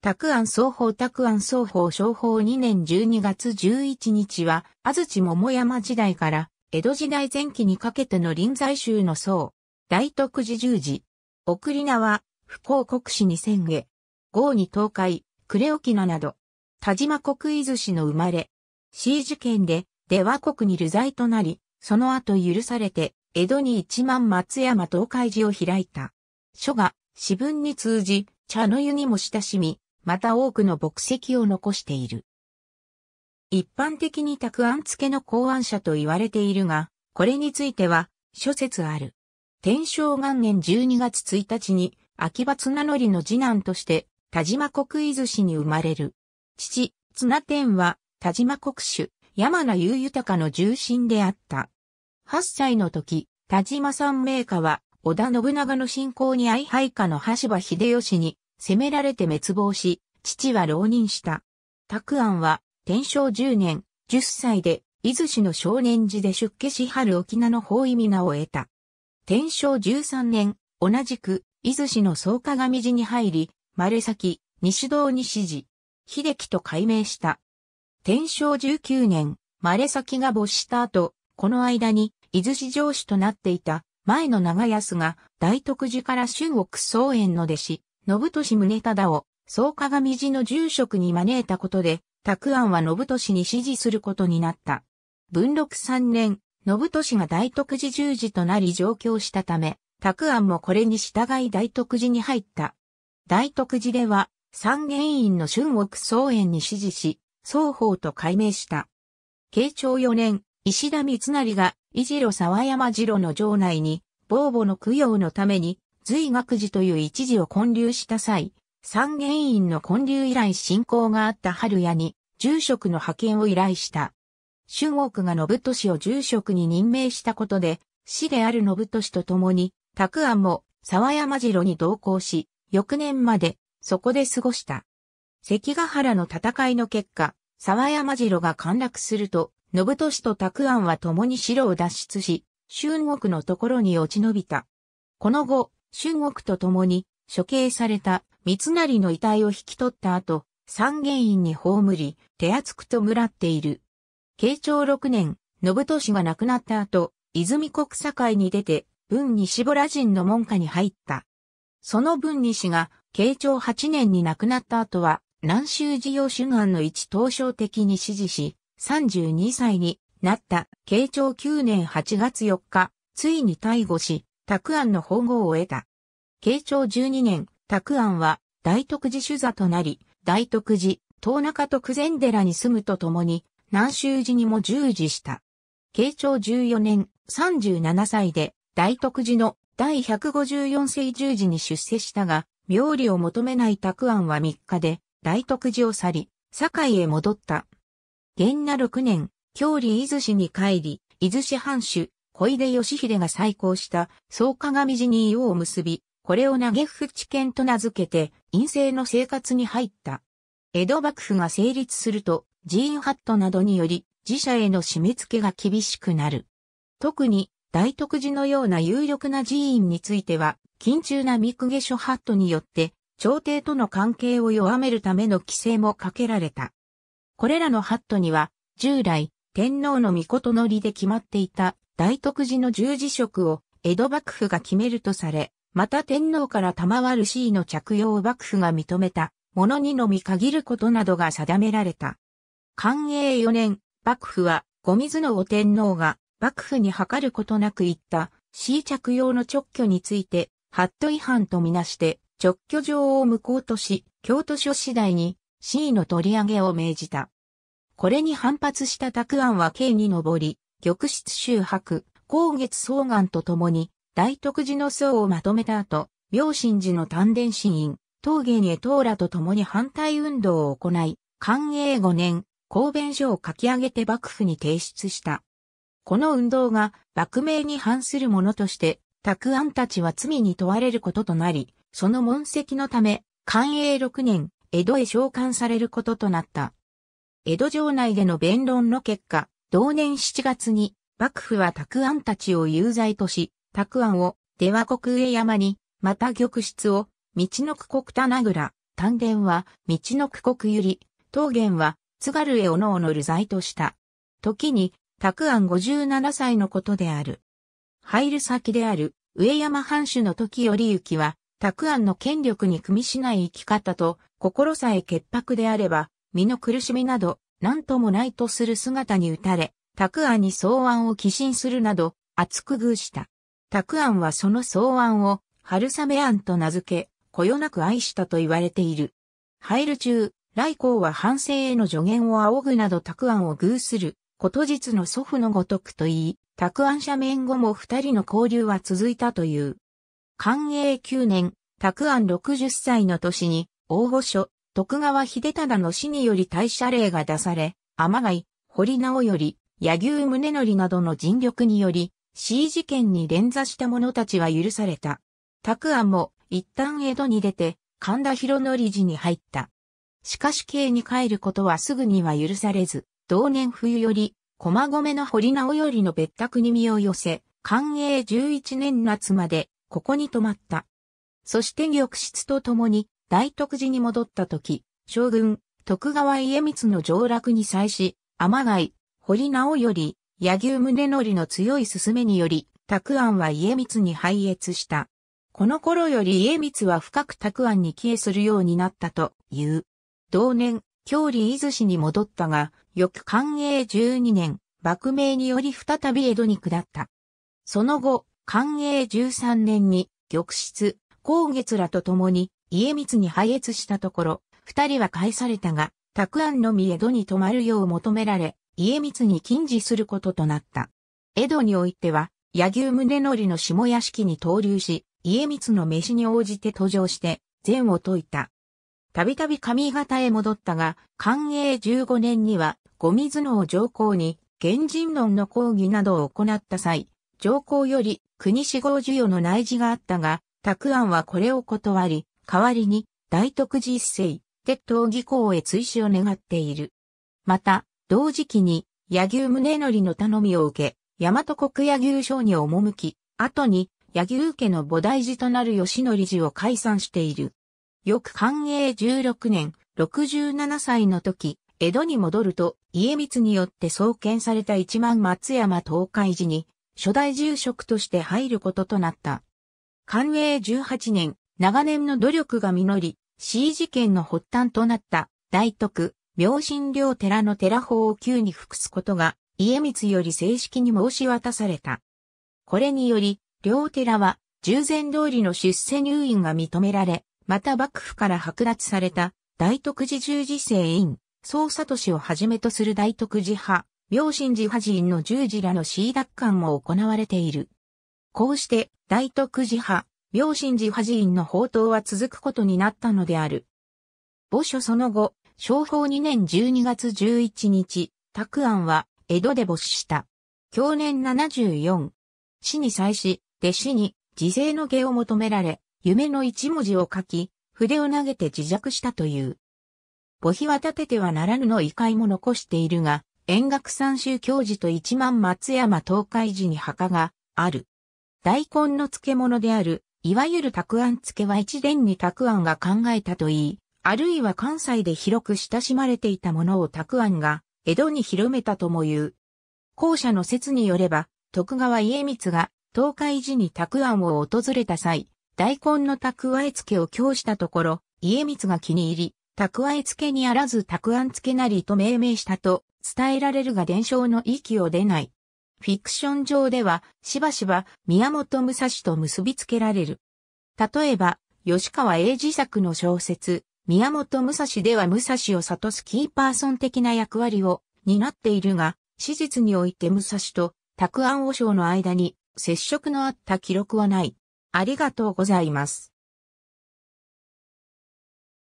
拓安双方拓安双方商法2年12月11日は、安土桃山時代から江戸時代前期にかけての臨済宗の僧、大徳寺十字、送り名は、不幸国史に千へ。豪に東海、呉沖野など、田島国伊豆市の生まれ、C 事件で、出羽国に流罪となり、その後許されて、江戸に一万松山東海寺を開いた。書が、詩文に通じ、茶の湯にも親しみ、また多くの牧籍を残している。一般的に卓案付けの考案者と言われているが、これについては諸説ある。天正元年12月1日に秋葉綱則の次男として田島国伊豆市に生まれる。父、綱天は田島国主、山名優豊の重臣であった。8歳の時、田島三名家は織田信長の信仰に相配下の羽柴秀吉に攻められて滅亡し、父は浪人した。拓安は、天正10年、10歳で、伊豆市の少年寺で出家し春沖縄の法意味名を得た。天正13年、同じく、伊豆市の総鏡寺に入り、丸崎、西堂に指示、秀樹と改名した。天正19年、丸崎が没した後、この間に、伊豆市上司となっていた、前の長安が、大徳寺から春国宗園の弟子、信利宗忠を、総鏡寺の住職に招いたことで、沢庵は信利に支持することになった。文禄三年、信利が大徳寺十字となり上京したため、沢庵もこれに従い大徳寺に入った。大徳寺では、三元院の春奥宗園に支持し、双方と改名した。慶長四年、石田三成が、伊次郎沢山次郎の城内に、防母の供養のために、随学寺という一時を建立した際、三元院の建立以来信仰があった春屋に、住職の派遣を依頼した。春国が信俊を住職に任命したことで、死である信俊と共に、拓安も沢山城に同行し、翌年までそこで過ごした。関ヶ原の戦いの結果、沢山城が陥落すると、信俊と拓安は共に城を脱出し、春国のところに落ち延びた。この後、中国と共に処刑された三成の遺体を引き取った後、三元院に葬り、手厚くと村っている。慶長六年、信氏が亡くなった後、泉国境に出て、文西ボラ人の門下に入った。その文西が、慶長八年に亡くなった後は、南州事業主眼の一東省的に支持し、32歳になった慶長九年8月4日、ついに逮捕し、拓庵の本号を得た。慶長12年、拓庵は大徳寺主座となり、大徳寺、東中徳禅寺に住むとともに、南州寺にも従事した。慶長14年、37歳で、大徳寺の第154世従事に出世したが、妙理を求めない拓安は3日で、大徳寺を去り、堺へ戻った。元那6年、京里伊豆市に帰り、伊豆市藩主、小出義秀が再興した加鏡寺に硫を結び、これを投げ府知見と名付けて、陰性の生活に入った。江戸幕府が成立すると、寺院ハットなどにより、自社への締め付けが厳しくなる。特に、大徳寺のような有力な寺院については、緊中な三公家諸ハットによって、朝廷との関係を弱めるための規制もかけられた。これらのハットには、従来、天皇の御事の理で決まっていた大徳寺の十字職を江戸幕府が決めるとされ、また天皇から賜る死位の着用を幕府が認めたものにのみ限ることなどが定められた。寛永4年、幕府は、ご水の天皇が幕府に諮ることなく言った死位着用の直挙について、法ト違反とみなして直挙状を無効とし、京都書次第に死位の取り上げを命じた。これに反発した拓案は刑に上り、玉室周白、光月双願と共に、大徳寺の僧をまとめた後、明神寺の丹田神院、峠に江唐らと共に反対運動を行い、寛永5年、公弁書を書き上げて幕府に提出した。この運動が幕名に反するものとして、卓安たちは罪に問われることとなり、その問責のため、寛永6年、江戸へ召喚されることとなった。江戸城内での弁論の結果、同年7月に、幕府は拓安たちを有罪とし、拓安を、出羽国上山に、また玉室を、道の区国田名倉、丹田は、道の区国ゆり、桃源は、津軽へおのおのる罪とした。時に、拓安57歳のことである。入る先である、上山藩主の時より行は、拓安の権力に組みしない生き方と、心さえ潔白であれば、身の苦しみなど、何ともないとする姿に打たれ、拓庵に草案を寄進するなど、厚く遇した。拓庵はその草案を、春雨案と名付け、こよなく愛したと言われている。入る中、来光は反省への助言を仰ぐなど拓庵を偶する、こと実の祖父のごとくと言い、拓庵社面後も二人の交流は続いたという。寛永九年、拓庵60歳の年に、大御所、徳川秀忠の死により大謝令が出され、天貝、堀直より、柳生宗則などの尽力により、C 事件に連座した者たちは許された。拓安も一旦江戸に出て、神田博則寺に入った。しかし京に帰ることはすぐには許されず、同年冬より、駒込の堀直よりの別宅に身を寄せ、寛永11年夏まで、ここに泊まった。そして玉室と共に、大徳寺に戻った時、将軍、徳川家光の上落に際し、天貝、堀直より、柳生宗則の強い進めにより、拓安は家光に敗越した。この頃より家光は深く拓安に帰依するようになったという。同年、郷里伊豆市に戻ったが、翌寛永12年、幕名により再び江戸に下った。その後、寛永13年に、玉室、光月らと共に、家光に配越したところ、二人は返されたが、たくあんのみ江戸に泊まるよう求められ、家光に禁似することとなった。江戸においては、柳生宗則の下屋敷に投留し、家光の飯に応じて登場して、善を解いた。たびたび上方へ戻ったが、寛永15年には、五水能上皇に、原人論の講義などを行った際、上皇より国志望授与の内示があったが、沢庵はこれを断り、代わりに大徳寺一世、鉄道技巧へ追試を願っている。また、同時期に、柳生宗則の頼みを受け、大和国柳生省に赴き、後に、柳生家の菩提寺となる吉則寺を解散している。翌寛永16年、67歳の時、江戸に戻ると、家光によって創建された一万松山東海寺に、初代住職として入ることとなった。寛永18年、長年の努力が実り、C 事件の発端となった大徳、明神領寺の寺法を急に服すことが、家光より正式に申し渡された。これにより、両寺は、従前通りの出世入院が認められ、また幕府から剥奪された、大徳寺十字聖院、総佐都市をはじめとする大徳寺派、明神寺派人の十字らの C 奪還も行われている。こうして、大徳寺派、明神寺派寺院の宝刀は続くことになったのである。墓所その後、昭法2年12月11日、拓安は江戸で没死した。去年74。死に際し、弟子に自制の下を求められ、夢の一文字を書き、筆を投げて自弱したという。墓碑は立ててはならぬの遺憾も残しているが、遠学三州教寺と一万松山東海寺に墓がある。大根の漬物であるいわゆる沢庵付けは一伝に沢庵が考えたといい、あるいは関西で広く親しまれていたものを沢庵が江戸に広めたとも言う。後者の説によれば、徳川家光が東海寺に沢庵を訪れた際、大根の沢庵付けを供したところ、家光が気に入り、沢庵付けにあらず沢庵付けなりと命名したと伝えられるが伝承の息を出ない。フィクション上では、しばしば宮本武蔵と結びつけられる。例えば、吉川英治作の小説、宮本武蔵では武蔵を悟すキーパーソン的な役割を担っているが、史実において武蔵と、拓安和尚の間に接触のあった記録はない。ありがとうございます。